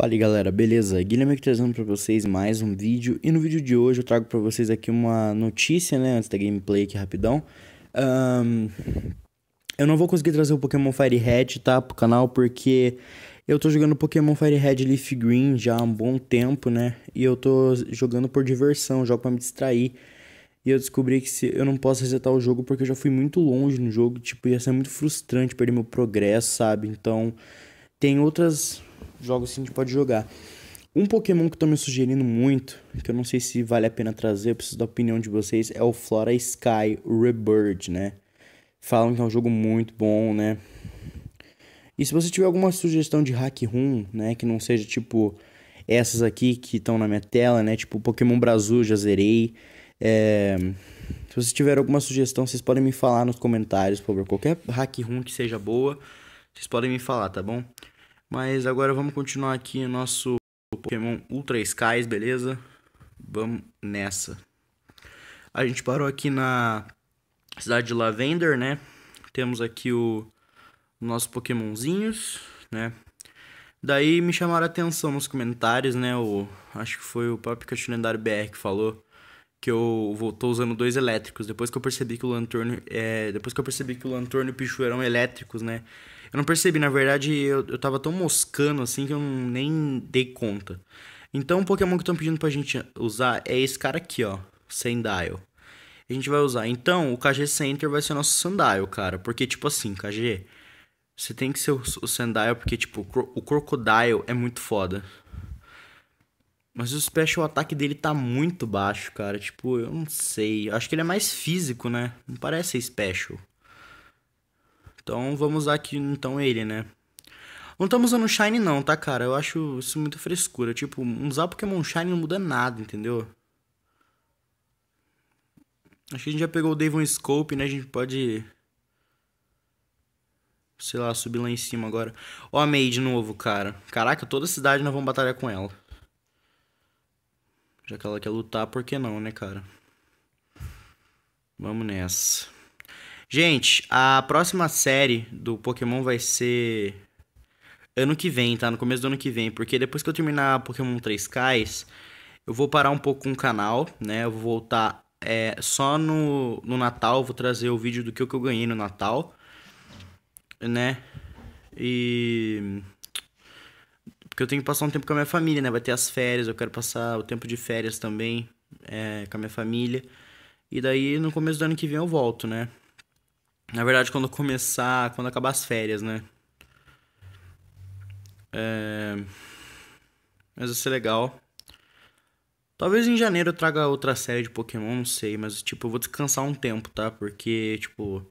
Fala galera, beleza? Guilherme aqui trazendo para vocês mais um vídeo e no vídeo de hoje eu trago para vocês aqui uma notícia, né, antes da gameplay aqui rapidão. Um, eu não vou conseguir trazer o Pokémon Fire Red, tá, pro canal porque eu tô jogando Pokémon Fire Red Leaf Green já há um bom tempo, né, e eu tô jogando por diversão, jogo para me distrair. E eu descobri que se eu não posso resetar o jogo porque eu já fui muito longe no jogo, tipo, ia ser muito frustrante perder meu progresso, sabe? Então, tem outras jogos assim a gente pode jogar. Um Pokémon que eu tô me sugerindo muito, que eu não sei se vale a pena trazer, eu preciso da opinião de vocês, é o Flora Sky Rebirth, né? Falam que é um jogo muito bom, né? E se você tiver alguma sugestão de hack room, né, que não seja tipo essas aqui que estão na minha tela, né, tipo Pokémon Brasil, já zerei. É... Se vocês tiverem alguma sugestão, vocês podem me falar nos comentários, por favor. Qualquer hack room que seja boa, vocês podem me falar, tá bom? Mas agora vamos continuar aqui nosso Pokémon Ultra Skies, beleza? Vamos nessa. A gente parou aqui na cidade de Lavender, né? Temos aqui o nossos Pokémonzinhos, né? Daí me chamaram a atenção nos comentários, né? O, acho que foi o próprio Pikachu Lendário BR que falou que eu voltou usando dois elétricos. Depois que eu percebi que o Lanturno. É, depois que eu percebi que o Lanturno e o Pichu eram elétricos, né? Eu não percebi, na verdade, eu, eu tava tão moscando assim que eu não, nem dei conta. Então o Pokémon que estão pedindo pra gente usar é esse cara aqui, ó. Sandile. A gente vai usar. Então, o KG Center vai ser nosso Sandile, cara. Porque, tipo assim, KG. Você tem que ser o, o Sandile, porque, tipo, o Crocodile é muito foda. Mas o special ataque dele tá muito baixo, cara. Tipo, eu não sei. Acho que ele é mais físico, né? Não parece ser special. Então vamos usar aqui então ele, né? Não estamos usando Shine não, tá, cara? Eu acho isso muita frescura. Tipo, usar Pokémon Shine não muda nada, entendeu? Acho que a gente já pegou o Devon Scope, né? A gente pode... Sei lá, subir lá em cima agora. Ó a May de novo, cara. Caraca, toda cidade nós vamos batalhar com ela. Já que ela quer lutar, por que não, né, cara? Vamos nessa. Gente, a próxima série do Pokémon vai ser ano que vem, tá? No começo do ano que vem, porque depois que eu terminar Pokémon 3 Ks, eu vou parar um pouco com o canal, né? Eu vou voltar é, só no, no Natal, vou trazer o vídeo do que eu, que eu ganhei no Natal, né? E. Porque eu tenho que passar um tempo com a minha família, né? Vai ter as férias, eu quero passar o tempo de férias também é, com a minha família. E daí no começo do ano que vem eu volto, né? Na verdade, quando começar, quando acabar as férias, né? É... Mas vai ser legal. Talvez em janeiro eu traga outra série de Pokémon, não sei, mas tipo, eu vou descansar um tempo, tá? Porque, tipo,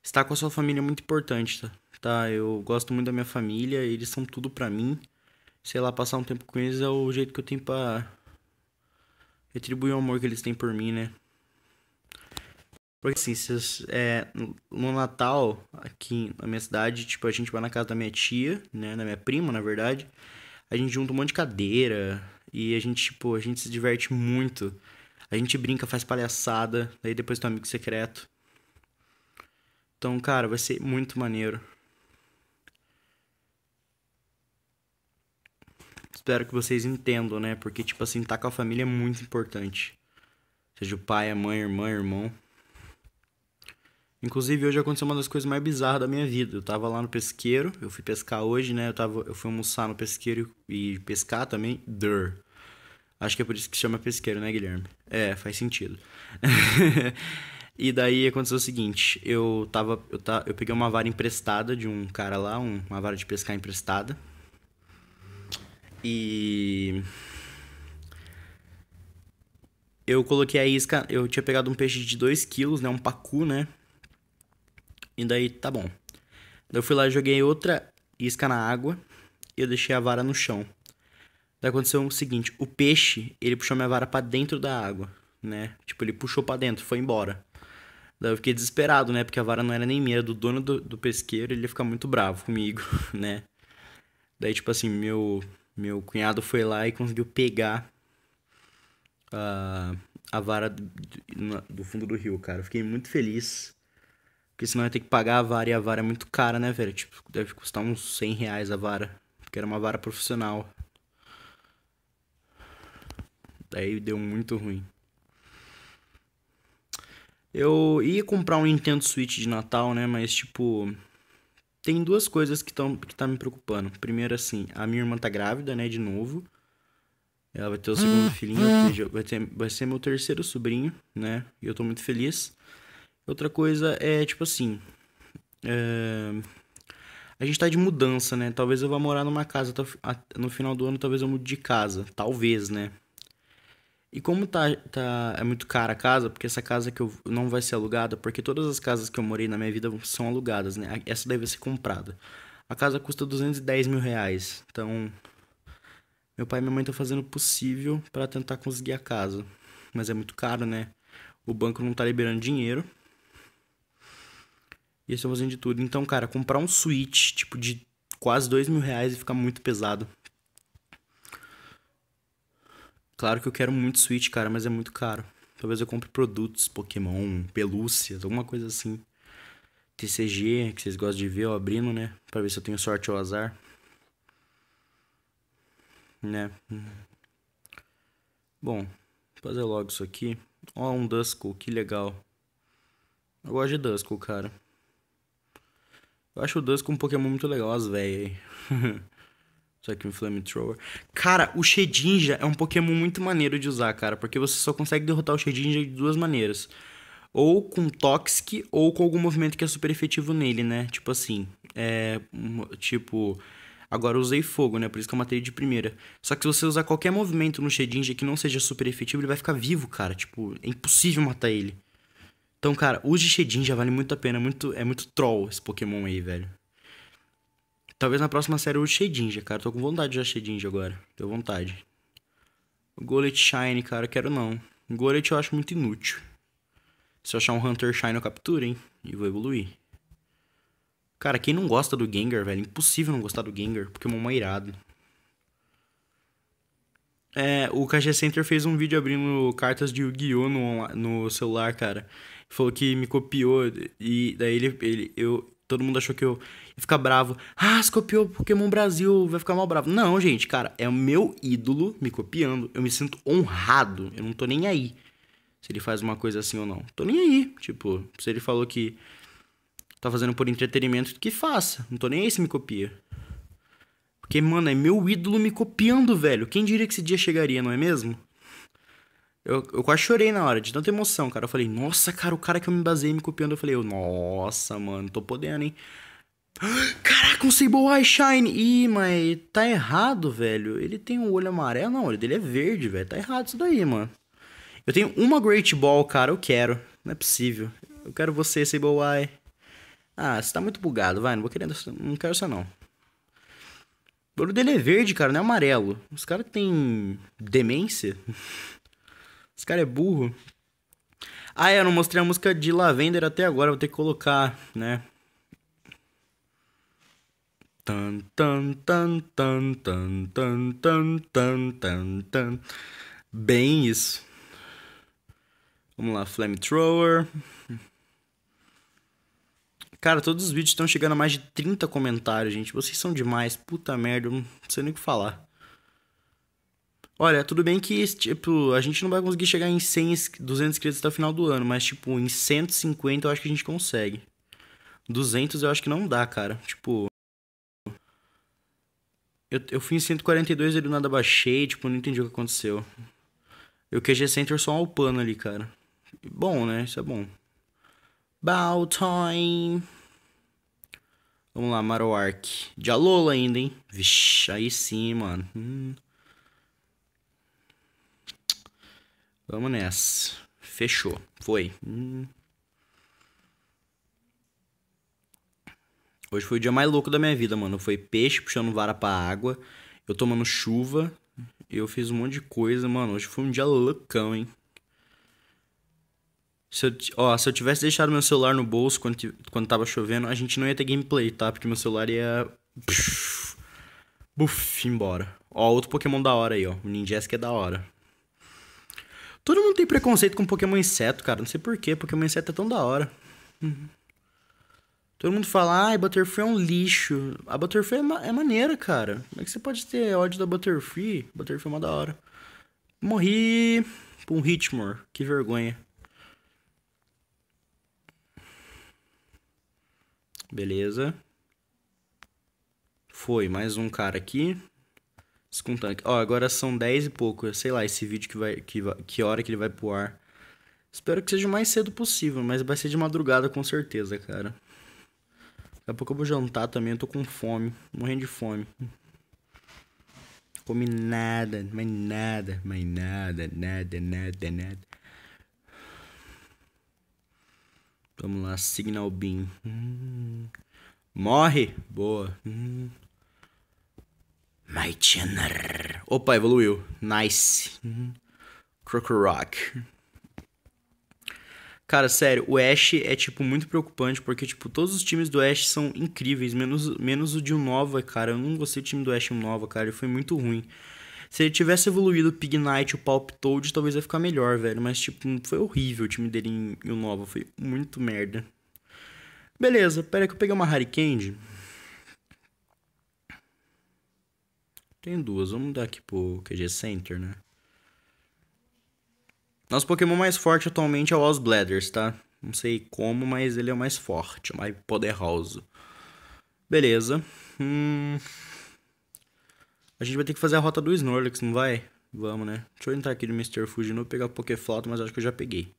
estar com a sua família é muito importante, tá? tá? Eu gosto muito da minha família, eles são tudo pra mim. Sei lá, passar um tempo com eles é o jeito que eu tenho pra retribuir o amor que eles têm por mim, né? Porque assim, se, é, no Natal, aqui na minha cidade, tipo, a gente vai na casa da minha tia, né? Da minha prima, na verdade. A gente junta um monte de cadeira. E a gente, tipo, a gente se diverte muito. A gente brinca, faz palhaçada. Daí depois tem um amigo secreto. Então, cara, vai ser muito maneiro. Espero que vocês entendam, né? Porque, tipo assim, tá com a família é muito importante. Seja o pai, a mãe, a irmã, o irmão. Inclusive, hoje aconteceu uma das coisas mais bizarras da minha vida. Eu tava lá no pesqueiro, eu fui pescar hoje, né? Eu, tava, eu fui almoçar no pesqueiro e pescar também. Dur. Acho que é por isso que chama pesqueiro, né, Guilherme? É, faz sentido. e daí aconteceu o seguinte: eu tava. Eu, tá, eu peguei uma vara emprestada de um cara lá, um, uma vara de pescar emprestada. E eu coloquei a isca, eu tinha pegado um peixe de 2 quilos, né, um pacu, né? E daí, tá bom. Daí eu fui lá e joguei outra isca na água e eu deixei a vara no chão. Daí aconteceu o seguinte, o peixe, ele puxou minha vara para dentro da água, né? Tipo, ele puxou para dentro, foi embora. Daí eu fiquei desesperado, né? Porque a vara não era nem minha, era do dono do, do pesqueiro, ele ia ficar muito bravo comigo, né? Daí, tipo assim, meu, meu cunhado foi lá e conseguiu pegar a, a vara do, do, do fundo do rio, cara. Eu fiquei muito feliz. Porque senão ia ter que pagar a vara e a vara é muito cara, né, velho? Tipo, deve custar uns 100 reais a vara. Porque era uma vara profissional. Daí deu muito ruim. Eu ia comprar um Nintendo Switch de Natal, né? Mas, tipo. Tem duas coisas que, estão que tá me preocupando. Primeiro, assim, a minha irmã tá grávida, né? De novo. Ela vai ter o segundo hum, filhinho, hum. vai, ter, vai ser meu terceiro sobrinho, né? E eu tô muito feliz. Outra coisa é, tipo assim. É... A gente tá de mudança, né? Talvez eu vá morar numa casa no final do ano, talvez eu mude de casa. Talvez, né? E como tá, tá, é muito cara a casa, porque essa casa que eu não vai ser alugada, porque todas as casas que eu morei na minha vida são alugadas, né? Essa deve ser comprada. A casa custa 210 mil reais. Então, meu pai e minha mãe estão fazendo o possível para tentar conseguir a casa. Mas é muito caro, né? O banco não tá liberando dinheiro. E é estão fazendo de tudo. Então, cara, comprar um Switch, tipo, de quase dois mil reais e ficar muito pesado. Claro que eu quero muito Switch, cara, mas é muito caro. Talvez eu compre produtos, Pokémon, pelúcias, alguma coisa assim. TCG, que vocês gostam de ver, eu abrindo, né? Pra ver se eu tenho sorte ou azar. Né? Bom, fazer logo isso aqui. Ó, um Duskull, que legal. Eu gosto de Duskull, cara. Eu acho o Dusk um Pokémon muito legal, as velhas aí. Só que um Flamethrower. Cara, o Shedinja é um Pokémon muito maneiro de usar, cara. Porque você só consegue derrotar o Shedinja de duas maneiras. Ou com Toxic, ou com algum movimento que é super efetivo nele, né? Tipo assim. É. Tipo. Agora eu usei fogo, né? Por isso que eu matei de primeira. Só que se você usar qualquer movimento no Shedinja que não seja super efetivo, ele vai ficar vivo, cara. Tipo, é impossível matar ele. Então, cara, use Shedin, já vale muito a pena. É muito, é muito troll esse Pokémon aí, velho. Talvez na próxima série eu use Shedinja, cara. Tô com vontade de usar Shedinja agora. Deu vontade. O Golet Shine, cara, quero não. O Golet eu acho muito inútil. Se eu achar um Hunter Shine eu capturo, hein? E vou evoluir. Cara, quem não gosta do Gengar, velho? Impossível não gostar do Gengar. Pokémon é irado. É, o KG Center fez um vídeo abrindo cartas de Yu-Gi-Oh! No, no celular, cara falou que me copiou. E daí ele, ele eu, todo mundo achou que eu ia ficar bravo. Ah, se copiou Pokémon Brasil, vai ficar mal bravo. Não, gente, cara, é o meu ídolo me copiando. Eu me sinto honrado. Eu não tô nem aí se ele faz uma coisa assim ou não. Tô nem aí. Tipo, se ele falou que tá fazendo por entretenimento, que faça. Não tô nem aí se me copia. Porque, mano, é meu ídolo me copiando, velho. Quem diria que esse dia chegaria, não é mesmo? Eu, eu quase chorei na hora, de tanta emoção, cara. Eu falei, nossa, cara, o cara que eu me basei me copiando. Eu falei, nossa, mano, tô podendo, hein? Caraca, um Sable Eye Shine! Ih, mas tá errado, velho. Ele tem um olho amarelo, não, o olho dele é verde, velho. Tá errado isso daí, mano. Eu tenho uma Great Ball, cara, eu quero. Não é possível. Eu quero você, Sable Eye. Ah, você tá muito bugado, vai. Não vou querendo. Não quero isso, não. O olho dele é verde, cara, não é amarelo. Os caras têm demência. Esse cara é burro. Ah, é, eu não mostrei a música de Lavender até agora, vou ter que colocar, né? Tan, tan, tan, tan, tan, tan, tan, tan, tan, tan. Bem isso. Vamos lá, Flamethrower. Cara, todos os vídeos estão chegando a mais de 30 comentários, gente. Vocês são demais, puta merda, não sei nem o que falar. Olha, tudo bem que, tipo, a gente não vai conseguir chegar em 100, 200 inscritos até o final do ano, mas, tipo, em 150 eu acho que a gente consegue. 200 eu acho que não dá, cara. Tipo. Eu, eu fui em 142 e do nada baixei, tipo, não entendi o que aconteceu. Eu QG Center só um pano ali, cara. Bom, né? Isso é bom. Bow time. Vamos lá, Maroark. De Alola ainda, hein? Vixe, aí sim, mano. Hum. Vamos nessa. Fechou. Foi. Hum. Hoje foi o dia mais louco da minha vida, mano. Foi peixe puxando vara pra água. Eu tomando chuva. Eu fiz um monte de coisa, mano. Hoje foi um dia loucão, hein? Se eu, ó, se eu tivesse deixado meu celular no bolso quando, quando tava chovendo, a gente não ia ter gameplay, tá? Porque meu celular ia. Buf, embora. Ó, outro Pokémon da hora aí, ó. O Ninjask é da hora. Todo mundo tem preconceito com Pokémon inseto, cara. Não sei porquê. Pokémon inseto é tão da hora. Uhum. Todo mundo fala, ai, ah, Butterfree é um lixo. A Butterfree é, ma é maneira, cara. Como é que você pode ter ódio da Butterfree? Butterfree é uma da hora. Morri por um Hitmore. Que vergonha. Beleza. Foi, mais um cara aqui. Descontando aqui. Ó, agora são 10 e pouco. Sei lá, esse vídeo que vai, que Que hora que ele vai pro ar. Espero que seja o mais cedo possível, mas vai ser de madrugada com certeza, cara. Daqui a pouco eu vou jantar também, eu tô com fome. Morrendo de fome. Comi nada, mais nada, mais nada, nada, nada, nada. Vamos lá, Signal Beam. Hum. Morre! Boa. Hum. My channel. Opa, evoluiu. Nice. rock. Cara, sério, o Ash é, tipo, muito preocupante, porque, tipo, todos os times do Ash são incríveis, menos, menos o de um Nova, cara. Eu não gostei do time do Ash um Nova, cara. Ele foi muito ruim. Se ele tivesse evoluído o Pignite, o Palpitoad, talvez ia ficar melhor, velho. Mas, tipo, foi horrível o time dele em Unova. Foi muito merda. Beleza, pera que eu peguei uma Harry Candy. Tem duas, vamos dar aqui pro QG Center, né? Nosso Pokémon mais forte atualmente é o Osbladders, tá? Não sei como, mas ele é o mais forte, o mais poderoso. Beleza. Hum... A gente vai ter que fazer a rota do Snorlax, não vai? Vamos, né? Deixa eu entrar aqui no Mr. Fuji novo, pegar o Pokéflauta, mas acho que eu já peguei.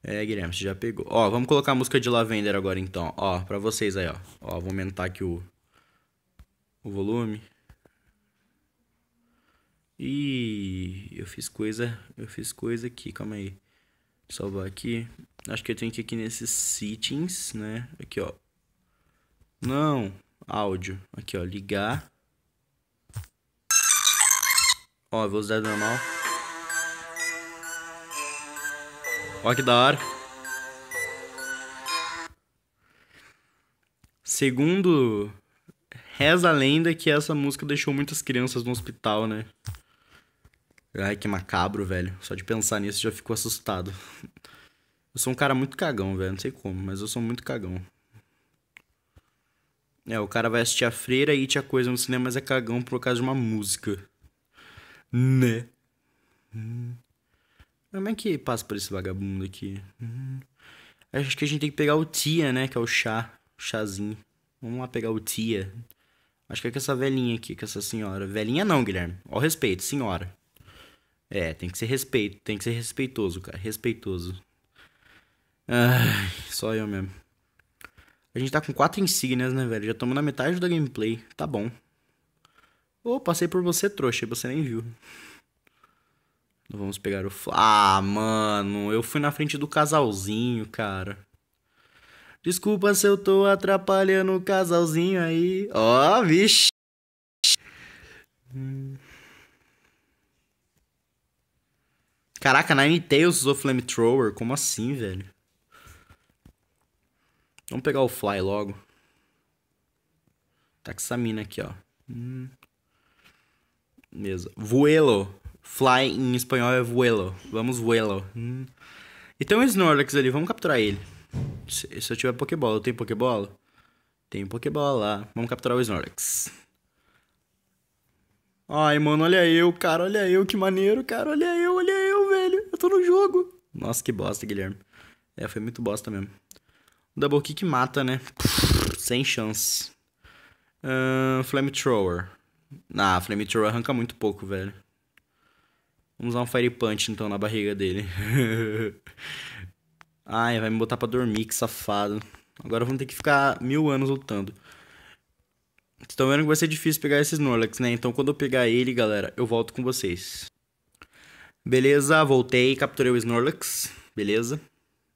É, Guilherme, você já pegou. Ó, vamos colocar a música de Lavender agora então. Ó, pra vocês aí, ó. Ó, vou aumentar aqui o, o volume. E eu fiz coisa, eu fiz coisa aqui, calma aí. salvar aqui. Acho que eu tenho que ir aqui nesses settings, né? Aqui, ó. Não, áudio. Aqui, ó, ligar. Ó, velocidade normal. Ó que da hora. Segundo reza a lenda que essa música deixou muitas crianças no hospital, né? Ai, que macabro, velho. Só de pensar nisso já fico assustado. Eu sou um cara muito cagão, velho. Não sei como, mas eu sou muito cagão. É, o cara vai assistir a freira e a coisa no cinema, mas é cagão por causa de uma música. Né? Hum. Como é que passa por esse vagabundo aqui? Hum. Acho que a gente tem que pegar o tia, né? Que é o chá. O chazinho. Vamos lá pegar o tia. Acho que é com essa velhinha aqui, com essa senhora. Velhinha não, Guilherme. ó respeito, senhora. É, tem que ser respeito, tem que ser respeitoso, cara, respeitoso. Ai, só eu mesmo. A gente tá com quatro insígnias, né, velho? Já estamos na metade da gameplay, tá bom. Ô, oh, passei por você, trouxa, você nem viu. Vamos pegar o... Ah, mano, eu fui na frente do casalzinho, cara. Desculpa se eu tô atrapalhando o casalzinho aí. Ó, oh, Hum. Caraca, Nine Tails usou Flamethrower? Como assim, velho? Vamos pegar o Fly logo. Tá com essa mina aqui, ó. Hum. Beleza. Vuelo. Fly em espanhol é vuelo. Vamos vuelo. Hum. E tem um Snorlax ali, vamos capturar ele. Se, se eu tiver Pokébola, eu tenho Pokébola? Tenho Pokébola. Vamos capturar o Snorlax. Ai, mano, olha eu, cara, olha eu, que maneiro, cara, olha eu, tô no jogo. Nossa, que bosta, Guilherme. É, foi muito bosta mesmo. O double kick mata, né? Sem chance. Uh, flamethrower. Ah, flamethrower arranca muito pouco, velho. Vamos usar um fire punch, então, na barriga dele. Ai, vai me botar pra dormir, que safado. Agora vamos ter que ficar mil anos lutando. Estão vendo que vai ser difícil pegar esses Norlax, né? Então quando eu pegar ele, galera, eu volto com vocês. Beleza, voltei, capturei o Snorlax. Beleza.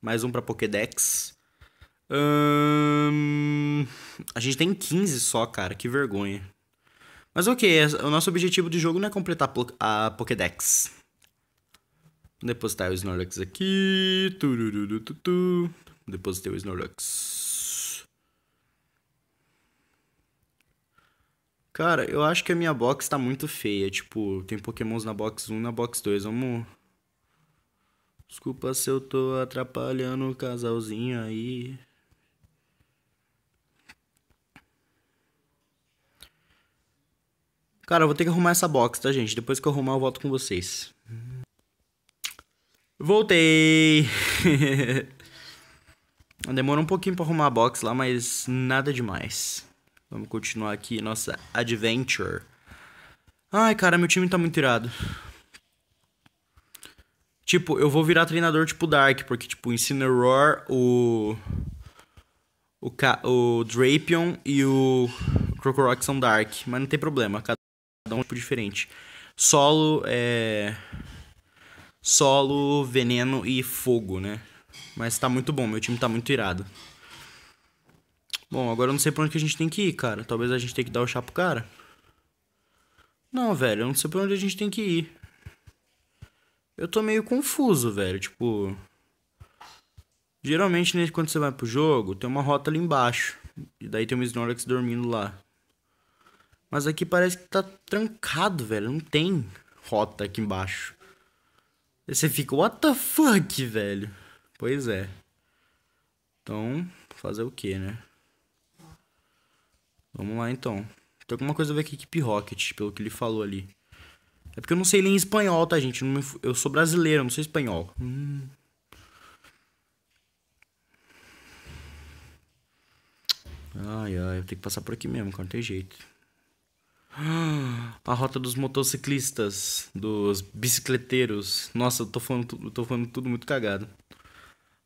Mais um pra Pokédex. Hum... A gente tem 15 só, cara. Que vergonha. Mas ok, é, o nosso objetivo de jogo não é completar a Pokédex. Vou depositar o Snorlax aqui. Depositei o Snorlax. Cara, eu acho que a minha box tá muito feia. Tipo, tem pokémons na box 1 na box 2. Vamos. Desculpa se eu tô atrapalhando o casalzinho aí. Cara, eu vou ter que arrumar essa box, tá, gente? Depois que eu arrumar, eu volto com vocês. Voltei! Demora um pouquinho pra arrumar a box lá, mas nada demais. Vamos continuar aqui nossa adventure. Ai, cara, meu time tá muito irado. Tipo, eu vou virar treinador tipo Dark, porque, tipo, o Incineroar, o. O, o Drapion e o Crocorock são Dark. Mas não tem problema, cada um é tipo diferente. Solo é. Solo, veneno e fogo, né? Mas tá muito bom, meu time tá muito irado. Bom, agora eu não sei pra onde que a gente tem que ir, cara. Talvez a gente tenha que dar o chá pro cara. Não, velho, eu não sei pra onde a gente tem que ir. Eu tô meio confuso, velho. Tipo. Geralmente, né, quando você vai pro jogo, tem uma rota ali embaixo. E daí tem um Snorlax dormindo lá. Mas aqui parece que tá trancado, velho. Não tem rota aqui embaixo. Aí você fica, what the fuck, velho? Pois é. Então, fazer o que, né? Vamos lá então. Tem alguma coisa a ver com a equipe Rocket, pelo que ele falou ali. É porque eu não sei ler em espanhol, tá, gente? Eu sou brasileiro, não sei espanhol. Hum. Ai, ai, eu tenho que passar por aqui mesmo, cara, não tem jeito. A rota dos motociclistas, dos bicicleteiros. Nossa, eu tô falando, eu tô falando tudo muito cagado.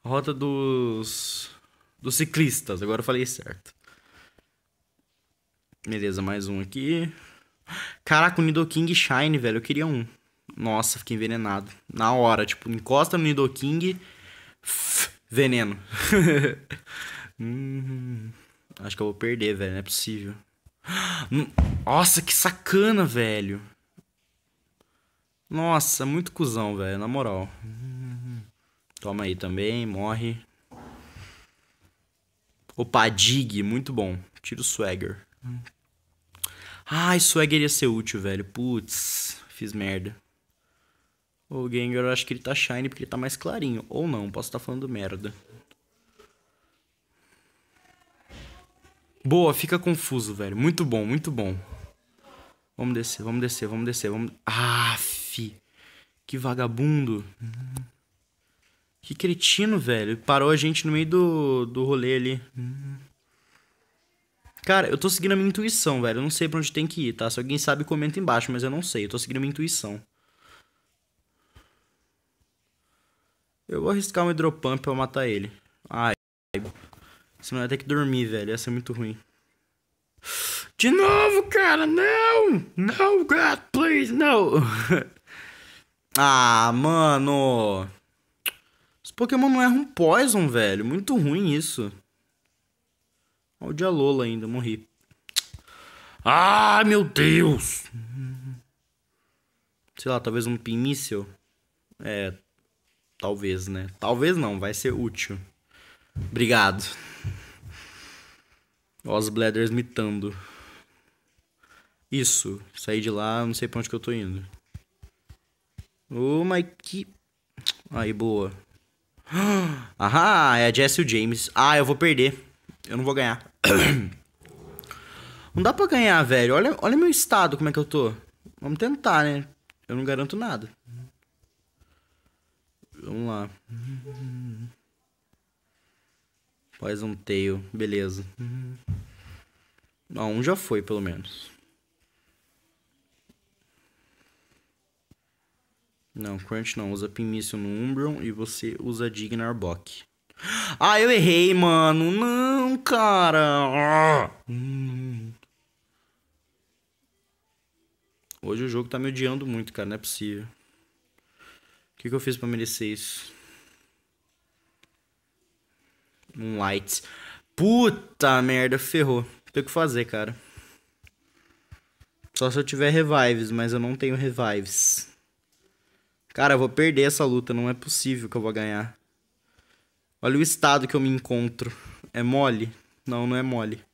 A rota dos. dos ciclistas, agora eu falei certo. Beleza, mais um aqui. Caraca, o Nidoking Shine, velho. Eu queria um. Nossa, fiquei envenenado. Na hora, tipo, encosta no Nidoking. Veneno. hum, acho que eu vou perder, velho. Não é possível. Hum, nossa, que sacana, velho. Nossa, muito cuzão, velho. Na moral. Toma aí também, morre. Opa, Dig, muito bom. Tira o swagger. Ah, isso é ia ser útil, velho. Putz, fiz merda. O Gengar, eu acho que ele tá shiny porque ele tá mais clarinho. Ou não, posso estar tá falando merda. Boa, fica confuso, velho. Muito bom, muito bom. Vamos descer, vamos descer, vamos descer, vamos... Ah, fi. Que vagabundo. Que cretino, velho. Parou a gente no meio do, do rolê ali. Cara, eu tô seguindo a minha intuição, velho. Eu não sei pra onde tem que ir, tá? Se alguém sabe, comenta embaixo, mas eu não sei. Eu tô seguindo a minha intuição. Eu vou arriscar um hidropump pra matar ele. Ai, não vai ter que dormir, velho. Ia ser muito ruim. De novo, cara, não! Não, God, please, não! ah, mano! Os Pokémon não erram Poison, velho. Muito ruim isso. Olha o de Alola ainda, morri. Ah, meu Deus! Sei lá, talvez um pin É, talvez, né? Talvez não, vai ser útil. Obrigado. Os Bladders mitando. Isso, saí de lá, não sei pra onde que eu tô indo. Oh, mas que... Aí, boa. Ah, é a Jess e o James. Ah, eu vou perder. Eu não vou ganhar. não dá pra ganhar, velho. Olha, olha meu estado, como é que eu tô. Vamos tentar, né? Eu não garanto nada. Vamos lá. Poison Tail, beleza. Não, um já foi, pelo menos. Não, Crunch não. Usa pimício no Umbron e você usa Dignar ah, eu errei, mano. Não, cara. Hoje o jogo tá me odiando muito, cara. Não é possível. O que, que eu fiz pra merecer isso? Um light. Puta merda, ferrou. Tem o que fazer, cara. Só se eu tiver revives, mas eu não tenho revives. Cara, eu vou perder essa luta. Não é possível que eu vou ganhar. Olha o estado que eu me encontro. É mole? Não, não é mole.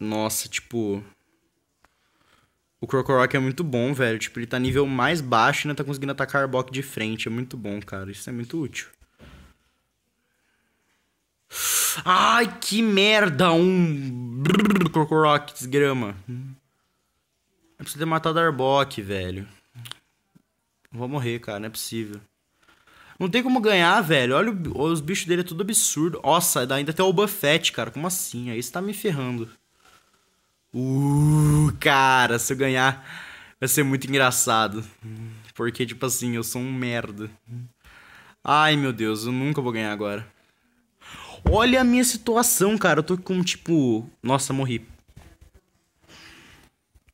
Nossa, tipo. O Crocorock é muito bom, velho. Tipo, ele tá nível mais baixo e né? ainda tá conseguindo atacar Arbok de frente. É muito bom, cara. Isso é muito útil. Ai, que merda! Um. Crocorock, desgrama. É preciso ter matado Arbok, velho. Vou morrer, cara. Não é possível. Não tem como ganhar, velho. Olha o, os bichos dele, é tudo absurdo. Nossa, ainda tem o Buffett, cara. Como assim? Aí você tá me ferrando. Uh, cara, se eu ganhar vai ser muito engraçado. Porque, tipo assim, eu sou um merda. Ai, meu Deus, eu nunca vou ganhar agora. Olha a minha situação, cara. Eu tô com, tipo... Nossa, morri.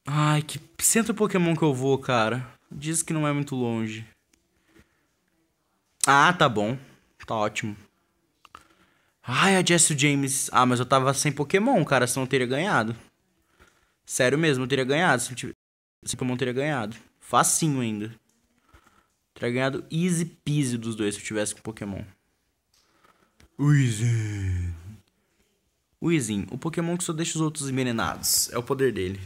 Ai, que centro Pokémon que eu vou, cara. Diz que não é muito longe. Ah, tá bom. Tá ótimo. Ai, a Jesse James. Ah, mas eu tava sem Pokémon, cara, senão eu teria ganhado. Sério mesmo, eu teria ganhado. Se eu tivesse Pokémon, eu teria ganhado. Facinho ainda. Eu teria ganhado easy peasy dos dois se eu tivesse com Pokémon. Weezing. Weezing, o Pokémon que só deixa os outros envenenados. É o poder dele.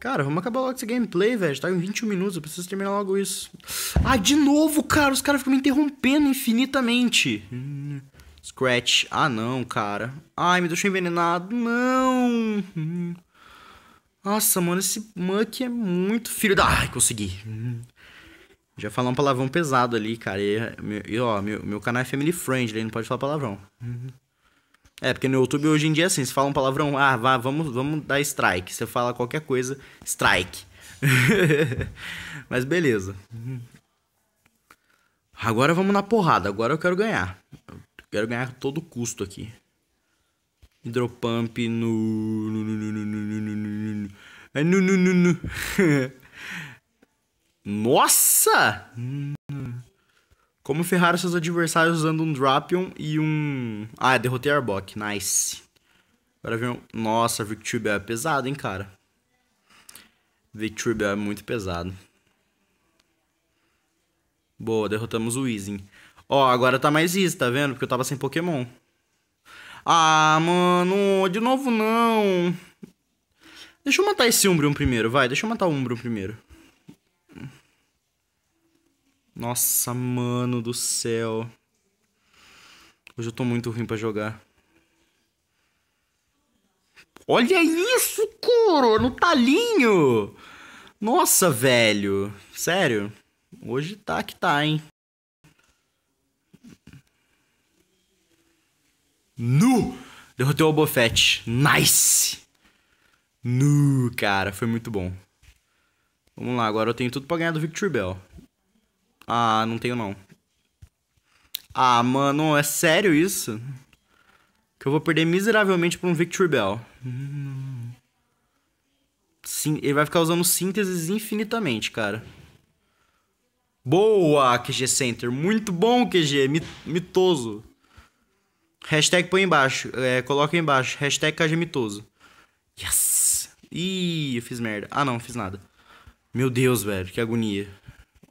Cara, vamos acabar logo esse gameplay, velho. Tá em 21 minutos, eu preciso terminar logo isso. Ah, de novo, cara. Os caras ficam me interrompendo infinitamente. scratch. Ah, não, cara. Ai, me deixou envenenado. Não. Nossa, mano, esse Muck é muito filho da... Ai, consegui. Já falar um palavrão pesado ali, cara. E, e ó, meu, meu canal é family friend, ele não pode falar palavrão. Uhum. É, porque no YouTube hoje em dia, assim, você fala um palavrão, ah, vá, vamos, vamos dar strike. Você fala qualquer coisa, strike. Mas beleza. Agora vamos na porrada, agora eu quero ganhar. Eu quero ganhar todo custo aqui. Hidropump no. no, no, no, no, no, no, no. Nossa! Como ferrar seus adversários usando um Drapion e um... Ah, derrotei Arbok. Nice. Agora vem um... Nossa, Victubia é pesado, hein, cara. Bell é muito pesado. Boa, derrotamos o Weezing. Ó, agora tá mais easy, tá vendo? Porque eu tava sem Pokémon. Ah, mano, de novo não. Deixa eu matar esse Umbreon primeiro, vai. Deixa eu matar o Umbreon primeiro. Nossa, mano do céu. Hoje eu tô muito ruim pra jogar. Olha isso, couro, no talinho. Nossa, velho. Sério. Hoje tá que tá, hein. Nu! Derrotei o Albofete. Nice! Nu, cara. Foi muito bom. Vamos lá, agora eu tenho tudo pra ganhar do Victor Bell. Ah, não tenho não. Ah, mano, é sério isso? Que eu vou perder miseravelmente pra um Victor Bell. Sim, ele vai ficar usando sínteses infinitamente, cara. Boa, QG Center. Muito bom, QG. mitoso. Hashtag põe embaixo. É, coloca embaixo. Hashtag KG mitoso. Yes! Ih, eu fiz merda. Ah, não, fiz nada. Meu Deus, velho. Que agonia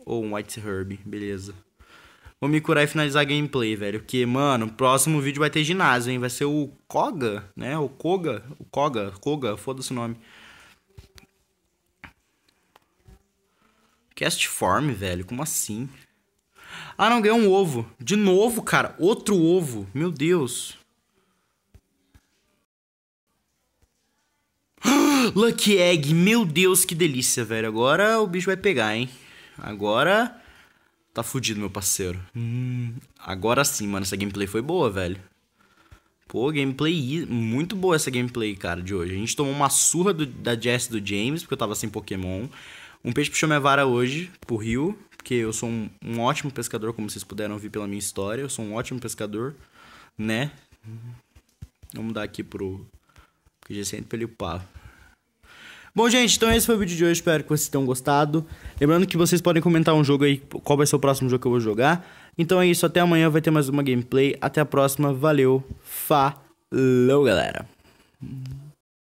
ou um White Herb, beleza. Vou me curar e finalizar a gameplay, velho. Porque, mano, próximo vídeo vai ter ginásio, hein? Vai ser o Koga, né? O Koga, o Koga, Koga, foda-se o nome. Cast form, velho, como assim? Ah, não, ganhei um ovo. De novo, cara, outro ovo. Meu Deus. Lucky Egg, meu Deus, que delícia, velho. Agora o bicho vai pegar, hein? Agora. Tá fudido, meu parceiro. Hum, agora sim, mano. Essa gameplay foi boa, velho. Pô, gameplay muito boa essa gameplay, cara, de hoje. A gente tomou uma surra do, da Jess do James, porque eu tava sem Pokémon. Um peixe puxou minha vara hoje pro rio, porque eu sou um, um ótimo pescador, como vocês puderam ver pela minha história. Eu sou um ótimo pescador, né? Vamos dar aqui pro. Porque já sempre ele upar. Bom, gente, então esse foi o vídeo de hoje. Espero que vocês tenham gostado. Lembrando que vocês podem comentar um jogo aí, qual vai ser o próximo jogo que eu vou jogar. Então é isso, até amanhã vai ter mais uma gameplay. Até a próxima, valeu, falou, galera.